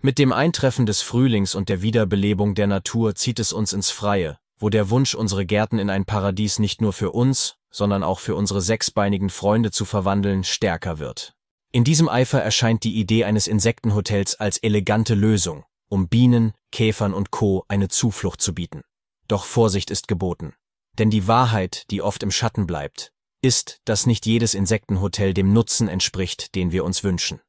Mit dem Eintreffen des Frühlings und der Wiederbelebung der Natur zieht es uns ins Freie, wo der Wunsch, unsere Gärten in ein Paradies nicht nur für uns, sondern auch für unsere sechsbeinigen Freunde zu verwandeln, stärker wird. In diesem Eifer erscheint die Idee eines Insektenhotels als elegante Lösung, um Bienen, Käfern und Co. eine Zuflucht zu bieten. Doch Vorsicht ist geboten. Denn die Wahrheit, die oft im Schatten bleibt, ist, dass nicht jedes Insektenhotel dem Nutzen entspricht, den wir uns wünschen.